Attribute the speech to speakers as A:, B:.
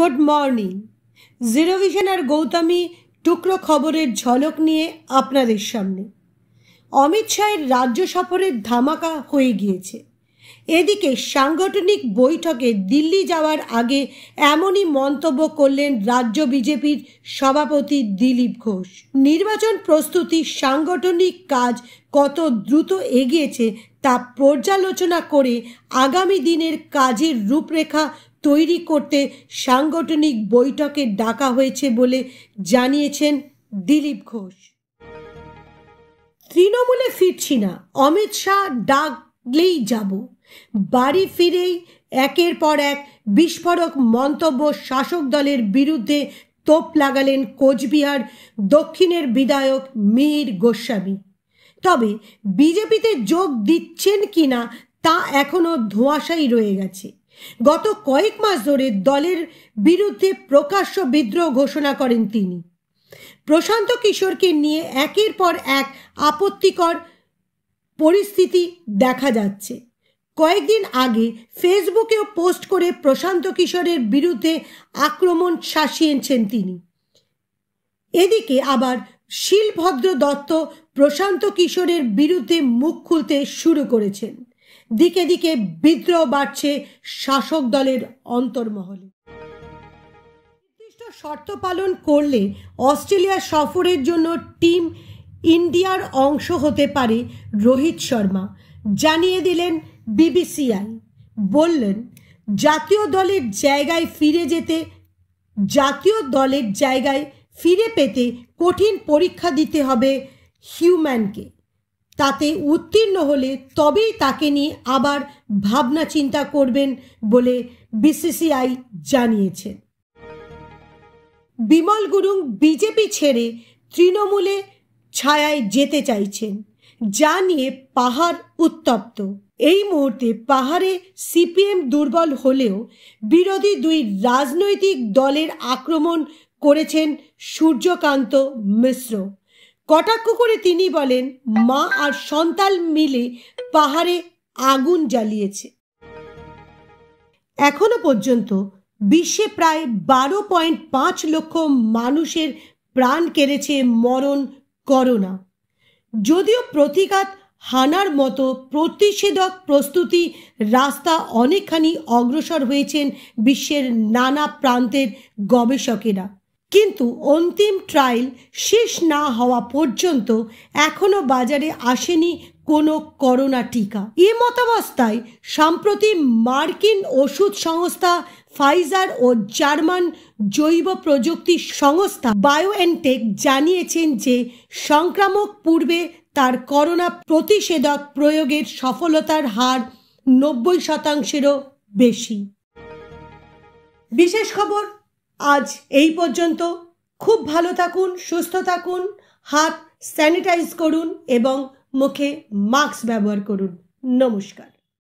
A: good morning জিরোভিশন আর গৌতমী টুকরো খবরের ঝলক নিয়ে আপনাদের সামনে অমিত শাহের রাজ্য সফরের ধামাকা হয়ে গিয়েছে এদিকে সাংগঠনিক বৈঠকে দিল্লি যাওয়ার আগে এমনই মন্তব্য করলেন রাজ্য বিজেপির সভাপতি দিলীপ ঘোষ নির্বাচন প্রস্তুতি সাংগঠনিক কাজ কত দ্রুত এগিয়েছে তা পর্যালোচনা করে আগামী দিনের কাজের রূপরেখা তৈরি করতে সাংগঠনিক বৈঠকে ডাকা হয়েছে বলে জানিয়েছেন দিলীপ ঘোষ তৃণমূলে ফিরছি না অমিত শাহ ডাকলেই যাব বাড়ি ফিরেই একের পর এক বিস্ফোরক মন্তব্য শাসক দলের বিরুদ্ধে তোপ লাগালেন কোচবিহার দক্ষিণের বিধায়ক মিহির গোস্বামী তবে বিজেপিতে যোগ দিচ্ছেন কিনা তা এখনও ধোঁয়াশাই রয়ে গেছে গত কয়েক মাস ধরে দলের বিরুদ্ধে প্রকাশ্য বিদ্রোহ ঘোষণা করেন তিনি প্রশান্ত কিশোরকে নিয়ে একের পর এক আপত্তিকর পরিস্থিতি দেখা যাচ্ছে কয়েকদিন আগে ফেসবুকেও পোস্ট করে প্রশান্ত কিশোরের বিরুদ্ধে আক্রমণ শাসিয়েছেন তিনি এদিকে আবার শিলভদ্র দত্ত প্রশান্ত কিশোরের বিরুদ্ধে মুখ খুলতে শুরু করেছেন দিকে দিকে বিদ্রোহ বাড়ছে শাসক দলের অন্তর্মহলে নির্দিষ্ট শর্ত পালন করলে অস্ট্রেলিয়া সফরের জন্য টিম ইন্ডিয়ার অংশ হতে পারে রোহিত শর্মা জানিয়ে দিলেন বিবিসিআই বললেন জাতীয় দলের জায়গায় ফিরে যেতে জাতীয় দলের জায়গায় ফিরে পেতে কঠিন পরীক্ষা দিতে হবে হিউম্যানকে তাতে উত্তীর্ণ হলে তবেই তাকে নিয়ে আবার ভাবনা চিন্তা করবেন বলে বিসিসিআই জানিয়েছে বিমল গুরুং বিজেপি ছেড়ে তৃণমূলে ছায়ায় যেতে চাইছেন যা নিয়ে পাহাড় উত্তপ্ত এই মুহূর্তে পাহাড়ে সিপিএম দুর্বল হলেও বিরোধী দুই রাজনৈতিক দলের আক্রমণ করেছেন সূর্যকান্ত মিশ্র কটাক্ষ করে তিনি বলেন মা আর সন্তান মিলে পাহাড়ে আগুন জ্বালিয়েছে এখনো পর্যন্ত বিশ্বে প্রায় বারো পয়েন্ট পাঁচ লক্ষ মানুষের প্রাণ কেড়েছে মরণ করোনা যদিও প্রতিঘাত হানার মতো প্রতিষেধক প্রস্তুতি রাস্তা অনেকখানি অগ্রসর হয়েছেন বিশ্বের নানা প্রান্তের গবেষকেরা কিন্তু অন্তিম ট্রায়াল শেষ না হওয়া পর্যন্ত এখনও বাজারে আসেনি কোনো করোনা টিকা এ মতাবস্থায় সম্প্রতি মার্কিন ওষুধ সংস্থা ফাইজার ও জার্মান জৈব প্রযুক্তি সংস্থা বায়োএনটেক জানিয়েছেন যে সংক্রামক পূর্বে তার করোনা প্রতিষেধক প্রয়োগের সফলতার হার নব্বই শতাংশেরও বেশি বিশেষ খবর আজ এই পর্যন্ত খুব ভালো থাকুন সুস্থ থাকুন হাত স্যানিটাইজ করুন এবং মুখে মাস্ক ব্যবহার করুন নমস্কার